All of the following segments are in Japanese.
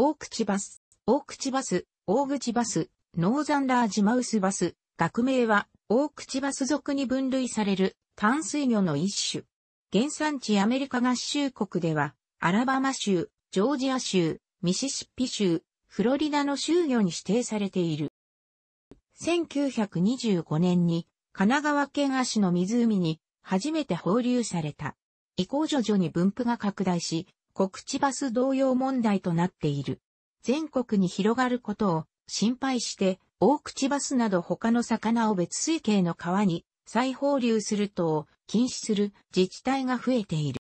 大口バス、大口バス、大口バス、ノーザンラージマウスバス、学名は、大口バス属に分類される淡水魚の一種。原産地アメリカ合衆国では、アラバマ州、ジョージア州、ミシシッピ州、フロリダの州魚に指定されている。1925年に神奈川県足の湖に初めて放流された。以降徐々に分布が拡大し、告知バス同様問題となっている。全国に広がることを心配して、大口バスなど他の魚を別水系の川に再放流すると禁止する自治体が増えている。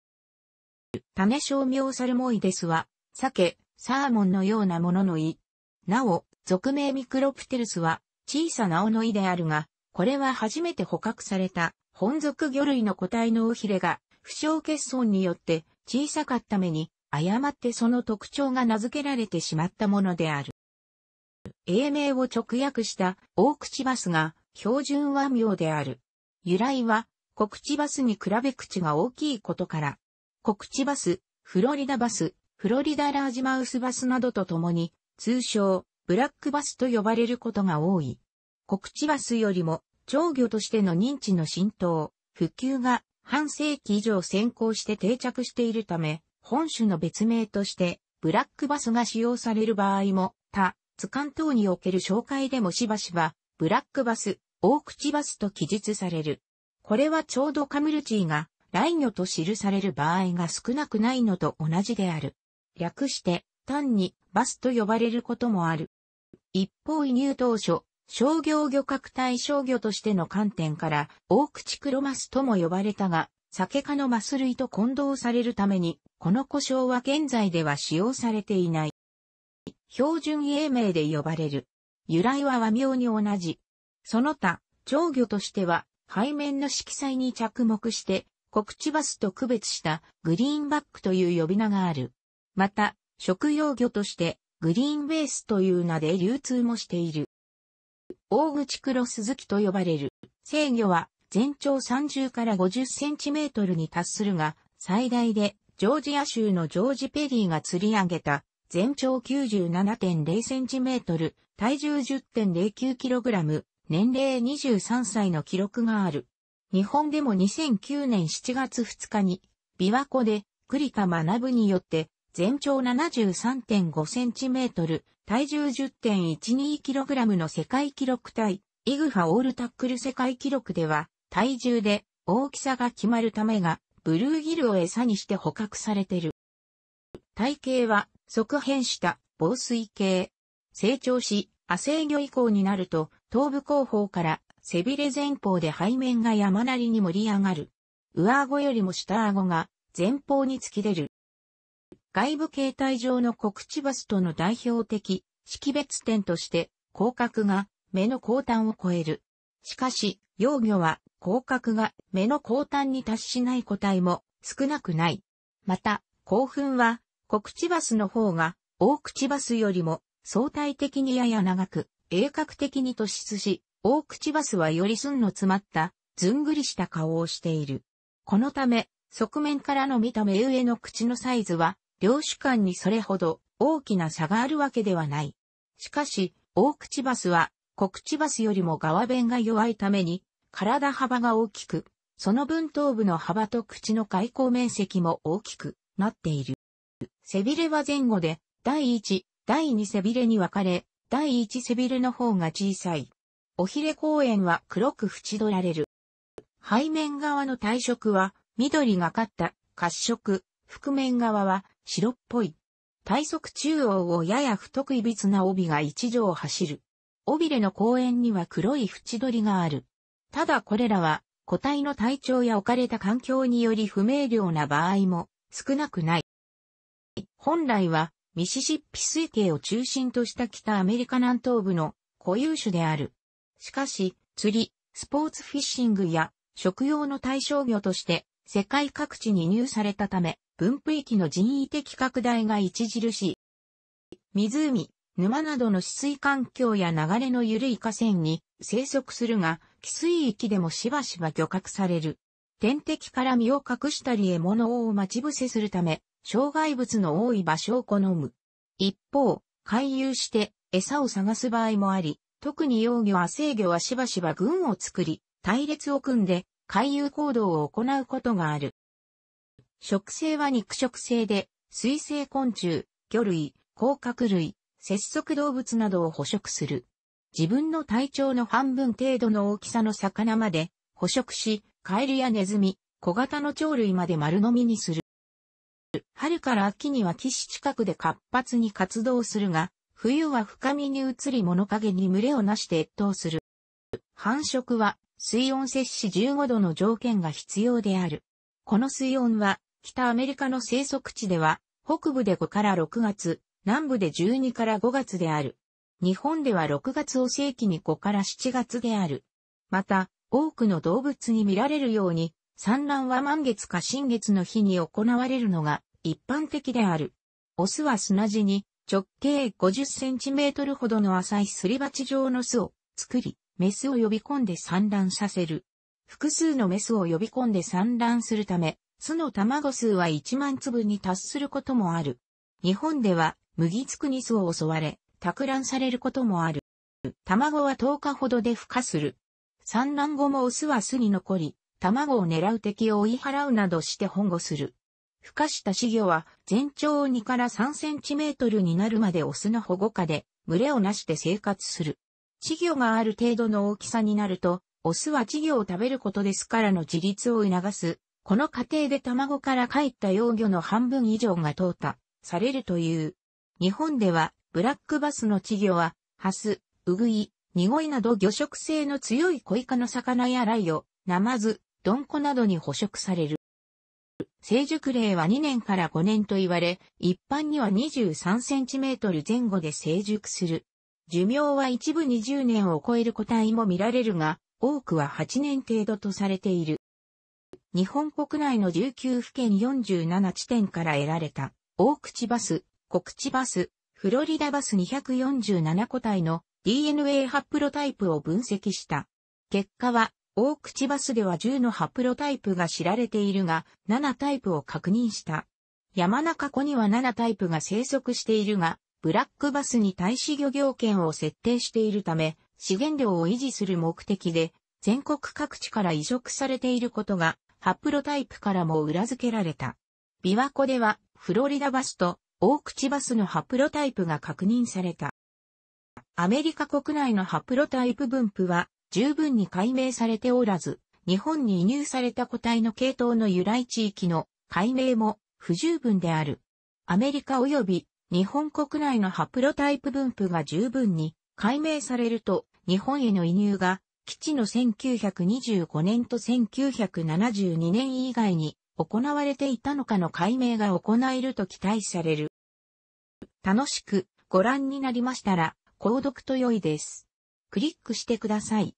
種商苗サルモイデスは、鮭、サーモンのようなものの胃。なお、俗名ミクロプテルスは小さな尾の胃であるが、これは初めて捕獲された本属魚類の個体の尾ひれが不詳欠損によって小さかっために、誤ってその特徴が名付けられてしまったものである。英名を直訳した大口バスが標準和名である。由来は小口バスに比べ口が大きいことから、小口バス、フロリダバス、フロリダラージマウスバスなどとともに、通称ブラックバスと呼ばれることが多い。小口バスよりも、長魚としての認知の浸透、普及が半世紀以上先行して定着しているため、本種の別名として、ブラックバスが使用される場合も、他、図鑑等における紹介でもしばしば、ブラックバス、大口バスと記述される。これはちょうどカムルチーが、来魚と記される場合が少なくないのと同じである。略して、単に、バスと呼ばれることもある。一方、移入当初、商業漁獲対商魚としての観点から、大口黒マスとも呼ばれたが、酒科のマス類と混同されるために、この故障は現在では使用されていない。標準英名で呼ばれる。由来は和名に同じ。その他、長魚としては、背面の色彩に着目して、コクチバスと区別したグリーンバックという呼び名がある。また、食用魚として、グリーンベースという名で流通もしている。大口黒鈴木と呼ばれる。制御は全長30から50センチメートルに達するが、最大でジョージア州のジョージ・ペリーが釣り上げた全長97.0センチメートル、体重10.09キログラム、年齢23歳の記録がある。日本でも2009年7月2日に、琵琶湖で栗田学によって全長73.5センチメートル、体重 10.12kg の世界記録対、イグファオールタックル世界記録では、体重で大きさが決まるためが、ブルーギルを餌にして捕獲されてる。体型は、側変した防水系。成長し、亜生魚以降になると、頭部後方から背びれ前方で背面が山なりに盛り上がる。上顎よりも下顎が前方に突き出る。外部形態上の告知バスとの代表的識別点として、広角が目の後端を超える。しかし、幼魚は広角が目の後端に達しない個体も少なくない。また、興奮は告知バスの方がオオクチバスよりも相対的にやや長く、鋭角的に突出し、オオクチバスはより寸の詰まった、ずんぐりした顔をしている。このため、側面からの見た目上の口のサイズは領主間にそれほど大きな差があるわけではない。しかし、大口バスは、小口バスよりも側弁が弱いために、体幅が大きく、その分頭部の幅と口の開口面積も大きくなっている。背びれは前後で、第1、第2背びれに分かれ、第1背びれの方が小さい。おひれ公園は黒く縁取られる。背面側の体色は緑がかった褐色、覆面側は白っぽい。体側中央をやや太くいびつな帯が一条走る。尾びれの公園には黒い縁取りがある。ただこれらは、個体の体調や置かれた環境により不明瞭な場合も少なくない。本来は、ミシシッピ水系を中心とした北アメリカ南東部の固有種である。しかし、釣り、スポーツフィッシングや食用の対象魚として世界各地に輸入されたため、分布域の人為的拡大が著しい。湖、沼などの止水環境や流れの緩い河川に生息するが、寄水域でもしばしば漁獲される。天敵から身を隠したり獲物を待ち伏せするため、障害物の多い場所を好む。一方、回遊して餌を探す場合もあり、特に幼魚は生魚はしばしば群を作り、隊列を組んで回遊行動を行うことがある。食性は肉食性で、水生昆虫、魚類、甲殻類、節足動物などを捕食する。自分の体長の半分程度の大きさの魚まで捕食し、カエルやネズミ、小型の鳥類まで丸飲みにする。春から秋には岸近くで活発に活動するが、冬は深みに移り物陰に群れをなして越冬する。繁殖は水温摂氏15度の条件が必要である。この水温は北アメリカの生息地では、北部で5から6月、南部で12から5月である。日本では6月を正規に5から7月である。また、多くの動物に見られるように、産卵は満月か新月の日に行われるのが一般的である。オスは砂地に直径50センチメートルほどの浅いすり鉢状の巣を作り、メスを呼び込んで産卵させる。複数のメスを呼び込んで産卵するため、巣の卵数は1万粒に達することもある。日本では、麦つくに巣を襲われ、托卵されることもある。卵は10日ほどで孵化する。産卵後もオスは巣に残り、卵を狙う敵を追い払うなどして保護する。孵化した稚魚は全長2から3センチメートルになるまでオスの保護下で群れをなして生活する。稚魚がある程度の大きさになると、オスは稚魚を食べることですからの自立を促すこの過程で卵から帰った幼魚の半分以上が淘汰されるという。日本では、ブラックバスの稚魚は、ハス、ウグイ、ニゴイなど魚食性の強い小イカの魚やライオ、ナマズ、ドンコなどに捕食される。成熟例は2年から5年と言われ、一般には23センチメートル前後で成熟する。寿命は一部20年を超える個体も見られるが、多くは8年程度とされている。日本国内の19府県47地点から得られた、大口バス、小口バス、フロリダバス247個体の DNA ハプロタイプを分析した。結果は、大口バスでは10のハプロタイプが知られているが、7タイプを確認した。山中湖には7タイプが生息しているが、ブラックバスに対し漁業権を設定しているため、資源量を維持する目的で、全国各地から移植されていることがハプロタイプからも裏付けられた。琵琶湖では、フロリダバスと大口バスのハプロタイプが確認された。アメリカ国内のハプロタイプ分布は十分に解明されておらず、日本に移入された個体の系統の由来地域の解明も不十分である。アメリカ及び日本国内のハプロタイプ分布が十分に解明されると日本への移入が基地の1925年と1972年以外に行われていたのかの解明が行えると期待される。楽しくご覧になりましたら、購読と良いです。クリックしてください。